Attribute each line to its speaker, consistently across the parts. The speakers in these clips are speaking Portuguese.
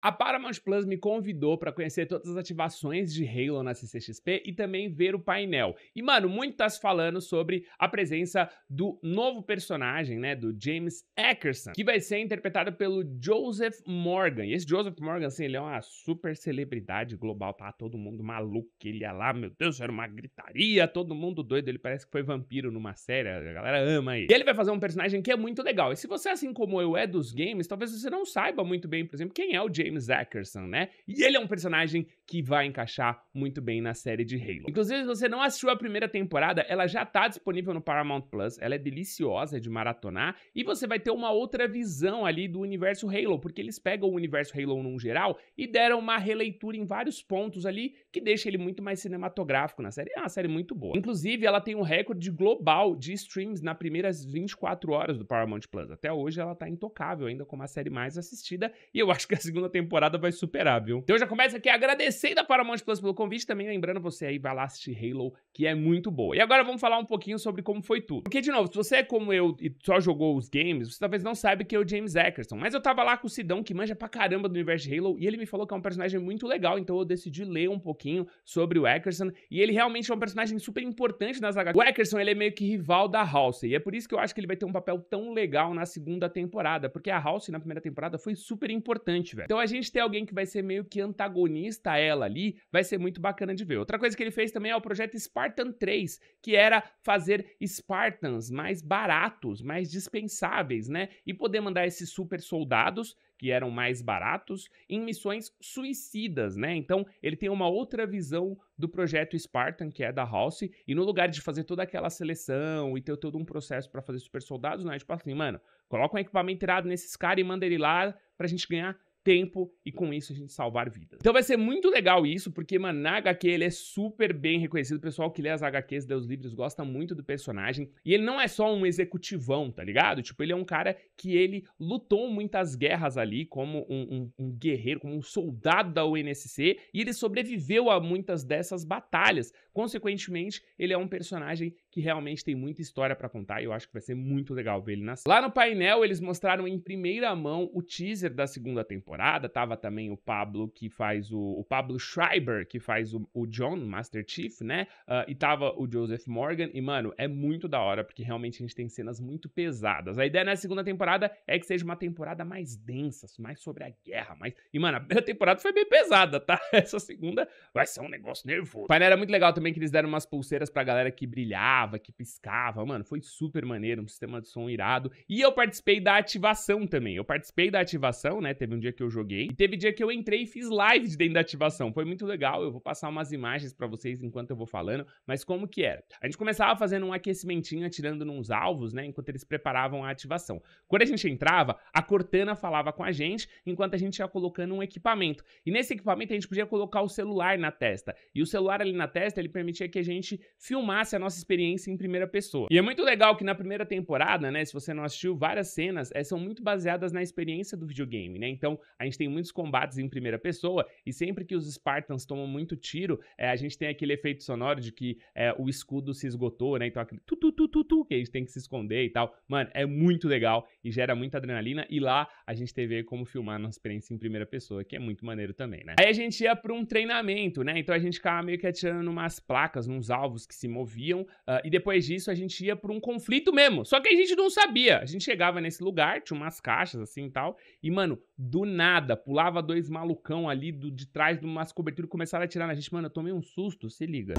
Speaker 1: A Paramount Plus me convidou para conhecer todas as ativações de Halo na CCXP e também ver o painel. E mano, muito tá se falando sobre a presença do novo personagem, né, do James Ackerson, que vai ser interpretado pelo Joseph Morgan. E esse Joseph Morgan, assim, ele é uma super celebridade global, tá todo mundo maluco, ele é lá, meu Deus, era uma gritaria, todo mundo doido, ele parece que foi vampiro numa série, a galera ama ele. E ele vai fazer um personagem que é muito legal. E se você assim como eu é dos games, talvez você não saiba muito bem, por exemplo, quem é o James James Ackerson, né? E ele é um personagem que vai encaixar muito bem na série de Halo. Inclusive, se você não assistiu a primeira temporada, ela já está disponível no Paramount Plus, ela é deliciosa é de maratonar e você vai ter uma outra visão ali do universo Halo, porque eles pegam o universo Halo num geral e deram uma releitura em vários pontos ali que deixa ele muito mais cinematográfico na série. É uma série muito boa. Inclusive, ela tem um recorde global de streams na primeiras 24 horas do Paramount Plus. Até hoje ela está intocável ainda como a série mais assistida e eu acho que a segunda temporada temporada vai superar, viu? Então eu já começo aqui agradecendo a Paramount Plus pelo convite, também lembrando você aí, vai lá assistir Halo, que é muito boa. E agora vamos falar um pouquinho sobre como foi tudo. Porque, de novo, se você é como eu e só jogou os games, você talvez não saiba que é o James Eckerson. Mas eu tava lá com o Sidão, que manja pra caramba do universo de Halo, e ele me falou que é um personagem muito legal, então eu decidi ler um pouquinho sobre o Eckerson, e ele realmente é um personagem super importante nas HQs. O Eckerson, ele é meio que rival da House, e é por isso que eu acho que ele vai ter um papel tão legal na segunda temporada, porque a House na primeira temporada foi super importante, velho. Então a gente ter alguém que vai ser meio que antagonista a ela ali, vai ser muito bacana de ver. Outra coisa que ele fez também é o projeto Spartan 3, que era fazer Spartans mais baratos, mais dispensáveis, né? E poder mandar esses super soldados que eram mais baratos, em missões suicidas, né? Então ele tem uma outra visão do projeto Spartan, que é da House, e no lugar de fazer toda aquela seleção e ter todo um processo para fazer super soldados, não é tipo assim, mano, coloca um equipamento irado nesses caras e manda ele lá pra gente ganhar tempo e com isso a gente salvar vidas. Então vai ser muito legal isso, porque, mano, na HQ ele é super bem reconhecido. O pessoal que lê as HQs, Deus Livres, gosta muito do personagem. E ele não é só um executivão, tá ligado? Tipo, ele é um cara que ele lutou muitas guerras ali como um, um, um guerreiro, como um soldado da UNSC, e ele sobreviveu a muitas dessas batalhas. Consequentemente, ele é um personagem que realmente tem muita história para contar e eu acho que vai ser muito legal ver ele nascer. Lá no painel, eles mostraram em primeira mão o teaser da segunda temporada, tava também o Pablo que faz o, o Pablo Schreiber, que faz o, o John, Master Chief, né? Uh, e tava o Joseph Morgan, e mano, é muito da hora, porque realmente a gente tem cenas muito pesadas. A ideia na segunda temporada é que seja uma temporada mais densa, mais sobre a guerra, mais... E mano, a primeira temporada foi bem pesada, tá? Essa segunda vai ser um negócio nervoso. O painel era muito legal também que eles deram umas pulseiras pra galera que brilhava, falava, que piscava, mano, foi super maneiro, um sistema de som irado. E eu participei da ativação também. Eu participei da ativação, né? Teve um dia que eu joguei e teve dia que eu entrei e fiz live de dentro da ativação. Foi muito legal. Eu vou passar umas imagens para vocês enquanto eu vou falando, mas como que era? A gente começava fazendo um aquecimentinho, atirando nos alvos, né, enquanto eles preparavam a ativação. Quando a gente entrava, a Cortana falava com a gente, enquanto a gente ia colocando um equipamento. E nesse equipamento a gente podia colocar o celular na testa. E o celular ali na testa, ele permitia que a gente filmasse a nossa experiência experiência em primeira pessoa. E é muito legal que na primeira temporada, né, se você não assistiu, várias cenas é, são muito baseadas na experiência do videogame, né? Então, a gente tem muitos combates em primeira pessoa e sempre que os Spartans tomam muito tiro, é, a gente tem aquele efeito sonoro de que é, o escudo se esgotou, né? Então, aquele tu, tu, tu, tu, tu, que eles têm que se esconder e tal. Mano, é muito legal e gera muita adrenalina. E lá a gente teve como filmar nossa experiência em primeira pessoa, que é muito maneiro também, né? Aí a gente ia para um treinamento, né? Então, a gente ficava meio que atirando umas placas, uns alvos que se moviam uh, Uh, e depois disso a gente ia para um conflito mesmo. Só que a gente não sabia. A gente chegava nesse lugar, tinha umas caixas assim e tal. E, mano, do nada, pulava dois malucão ali do, de trás de umas coberturas e começaram a atirar na gente. Mano, eu tomei um susto, se liga.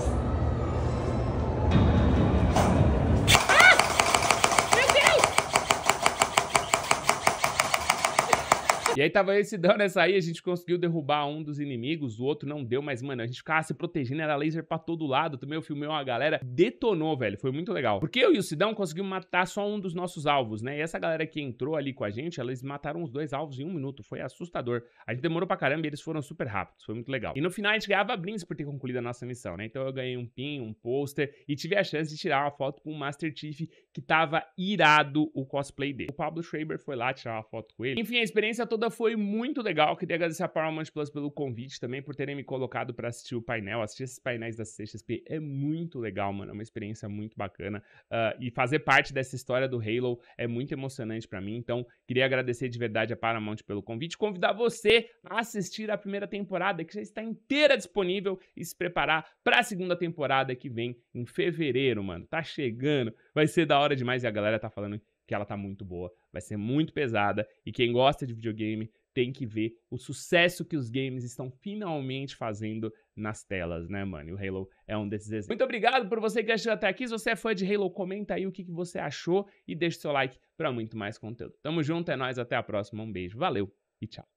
Speaker 1: E aí tava esse Sidão nessa aí, a gente conseguiu derrubar um dos inimigos, o outro não deu, mas, mano, a gente ficava se protegendo, era laser pra todo lado. Também eu filmei uma galera, detonou, velho. Foi muito legal. Porque eu e o Sidão conseguimos matar só um dos nossos alvos, né? E essa galera que entrou ali com a gente, elas mataram os dois alvos em um minuto. Foi assustador. A gente demorou pra caramba e eles foram super rápidos. Foi muito legal. E no final a gente ganhava brindes por ter concluído a nossa missão, né? Então eu ganhei um pin, um pôster e tive a chance de tirar uma foto com o Master Chief, que tava irado o cosplay dele. O Pablo Schreiber foi lá tirar uma foto com ele. Enfim, a experiência toda foi muito legal. Queria agradecer a Paramount Plus pelo convite também, por terem me colocado para assistir o painel. Assistir esses painéis da CXP é muito legal, mano. É uma experiência muito bacana. Uh, e fazer parte dessa história do Halo é muito emocionante para mim. Então, queria agradecer de verdade a Paramount pelo convite. Convidar você a assistir a primeira temporada, que já está inteira disponível, e se preparar para a segunda temporada que vem em fevereiro, mano. Tá chegando. Vai ser da hora demais e a galera tá falando que ela tá muito boa, vai ser muito pesada e quem gosta de videogame tem que ver o sucesso que os games estão finalmente fazendo nas telas, né, mano? E o Halo é um desses exemplos. Muito obrigado por você que assistiu até aqui. Se você é fã de Halo, comenta aí o que, que você achou e deixa o seu like para muito mais conteúdo. Tamo junto, é nóis, até a próxima. Um beijo, valeu e tchau.